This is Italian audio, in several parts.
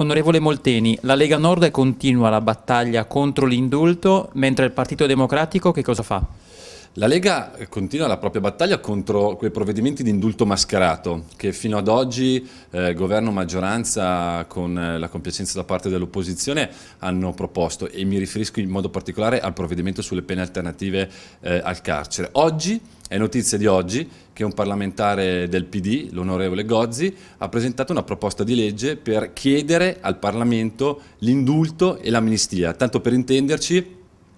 Onorevole Molteni, la Lega Nord continua la battaglia contro l'indulto, mentre il Partito Democratico che cosa fa? La Lega continua la propria battaglia contro quei provvedimenti di indulto mascherato che fino ad oggi eh, governo maggioranza con eh, la compiacenza da parte dell'opposizione hanno proposto e mi riferisco in modo particolare al provvedimento sulle pene alternative eh, al carcere. Oggi è notizia di oggi che un parlamentare del PD, l'onorevole Gozzi, ha presentato una proposta di legge per chiedere al Parlamento l'indulto e l'amnistia. Tanto per intenderci,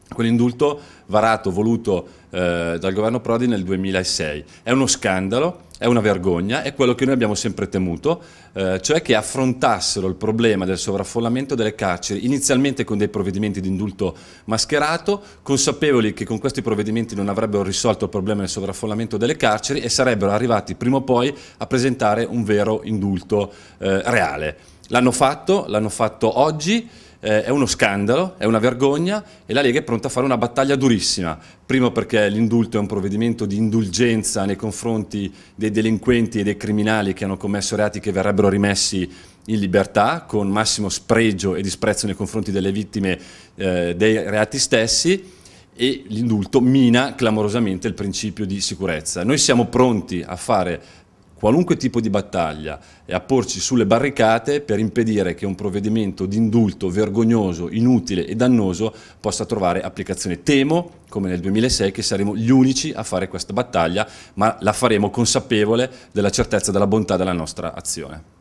quell'indulto varato, voluto eh, dal governo Prodi nel 2006. È uno scandalo è una vergogna, è quello che noi abbiamo sempre temuto, eh, cioè che affrontassero il problema del sovraffollamento delle carceri, inizialmente con dei provvedimenti di indulto mascherato, consapevoli che con questi provvedimenti non avrebbero risolto il problema del sovraffollamento delle carceri e sarebbero arrivati prima o poi a presentare un vero indulto eh, reale. L'hanno fatto, l'hanno fatto oggi eh, è uno scandalo, è una vergogna e la Lega è pronta a fare una battaglia durissima. Primo perché l'indulto è un provvedimento di indulgenza nei confronti dei delinquenti e dei criminali che hanno commesso reati che verrebbero rimessi in libertà con massimo spregio e disprezzo nei confronti delle vittime eh, dei reati stessi e l'indulto mina clamorosamente il principio di sicurezza. Noi siamo pronti a fare qualunque tipo di battaglia e a porci sulle barricate per impedire che un provvedimento di indulto vergognoso, inutile e dannoso possa trovare applicazione. Temo, come nel 2006, che saremo gli unici a fare questa battaglia, ma la faremo consapevole della certezza della bontà della nostra azione.